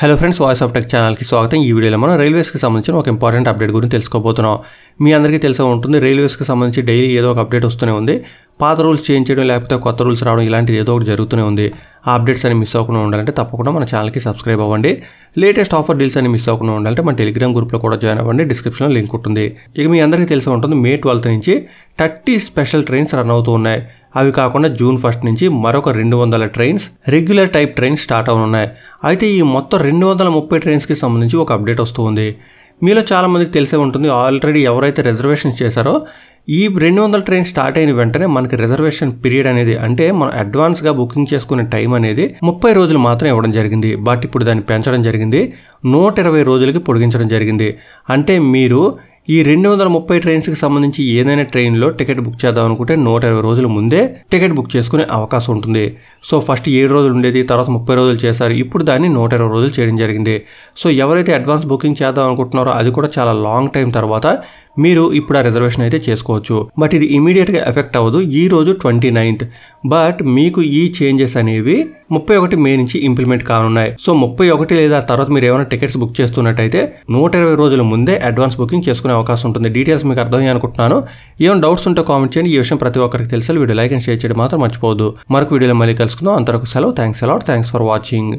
hello friends Voice of Tech ఛానల్కి స్వాగతం ఈ వీడియోలో మనం రైల్వేస్కి సంబంధించిన ఒక ఇంపార్టెంట్ అప్డేట్ గురించి తెలుసుకోబోతున్నాం మీ అందరికీ తెలిసే ఉంటుంది రైల్వేస్కి సంబంధించి డైలీ ఏదో ఒక అప్డేట్ వస్తూనే ఉంది పాత రూల్స్ చేంజ్ చేయడం లేకపోతే కొత్త రూల్స్ రావడం ఇలాంటిది ఏదో ఒకటి జరుగుతూనే ఉంది అప్డేట్స్ అని మిస్ అవ్వకుండా ఉండాలంటే తప్పకుండా మన ఛానల్కి సబ్స్క్రైబ్ అవ్వండి లేటెస్ట్ ఆఫర్ డీల్స్ అని మిస్ అవ్వకుండా ఉండాలంటే మన టెలిగ్రామ్ గ్రూప్లో కూడా జాయిన్ అవ్వండి డిస్క్రిప్షన్లో లింక్ ఉంటుంది ఇక మీ అందరికీ తెలిసి ఉంటుంది మే ట్వెల్త్ నుంచి థర్టీ స్పెషల్ ట్రైన్స్ రన్ అవుతూ ఉన్నాయి అవి కాకుండా జూన్ ఫస్ట్ నుంచి మరొక రెండు వందల trains regular type trains start అవనున్నాయి అయితే ఈ మొత్తం రెండు వందల ముప్పై ట్రైన్స్కి సంబంధించి ఒక అప్డేట్ వస్తుంది మీలో చాలామందికి తెలిసే ఉంటుంది ఆల్రెడీ ఎవరైతే రిజర్వేషన్ చేశారో ఈ రెండు వందల ట్రైన్ స్టార్ట్ అయిన వెంటనే మనకి రిజర్వేషన్ పీరియడ్ అనేది అంటే మనం అడ్వాన్స్గా బుకింగ్ చేసుకునే టైం అనేది ముప్పై రోజులు మాత్రం ఇవ్వడం జరిగింది బట్ ఇప్పుడు దాన్ని పెంచడం జరిగింది నూట ఇరవై రోజులకి పొడిగించడం జరిగింది అంటే మీరు ఈ రెండు వందల ముప్పై ట్రైన్స్కి సంబంధించి ఏదైనా ట్రైన్లో టికెట్ బుక్ చేద్దాం అనుకుంటే నూట ఇరవై రోజుల ముందే టికెట్ బుక్ చేసుకునే అవకాశం ఉంటుంది సో ఫస్ట్ ఏడు రోజులు ఉండేది తర్వాత ముప్పై రోజులు చేశారు ఇప్పుడు దాన్ని నూట ఇరవై రోజులు చేయడం జరిగింది సో ఎవరైతే అడ్వాన్స్ బుకింగ్ చేద్దాం అనుకుంటున్నారో అది కూడా చాలా లాంగ్ టైం తర్వాత మీరు ఇప్పుడు ఆ రిజర్వేషన్ అయితే చేసుకోవచ్చు బట్ ఇది ఇమీడియట్గా ఎఫెక్ట్ అవ్వదు ఈ రోజు ట్వంటీ నైన్త్ బట్ మీకు ఈ చేంజెస్ అనేవి ముప్పై ఒకటి మే నుంచి ఇంప్లిమెంట్ కానున్నాయి సో ముప్పై ఒకటి లేదా తర్వాత మీరు ఏమైనా టికెట్స్ బుక్ చేస్తున్నట్టయితే నూట ఇరవై రోజుల ముందే అడ్వాన్స్ బుకింగ్ చేసుకునే అవకాశం ఉంటుంది డీటెయిల్స్ మీకు అర్థమయ్యే అనుకుంటున్నాను ఏమైనా డౌట్స్ ఉంటే కామెంట్ చేయండి ఈ విషయం ప్రతి ఒక్కరికి తెలుసు వీడియో లైక్ అండ్ షేర్ చేయడం మాత్రం మర్చిపోదు మరొక వీడియోలో మళ్ళీ కలుసుకుందాం అంతవరకు సెలవు thanks a lot thanks for watching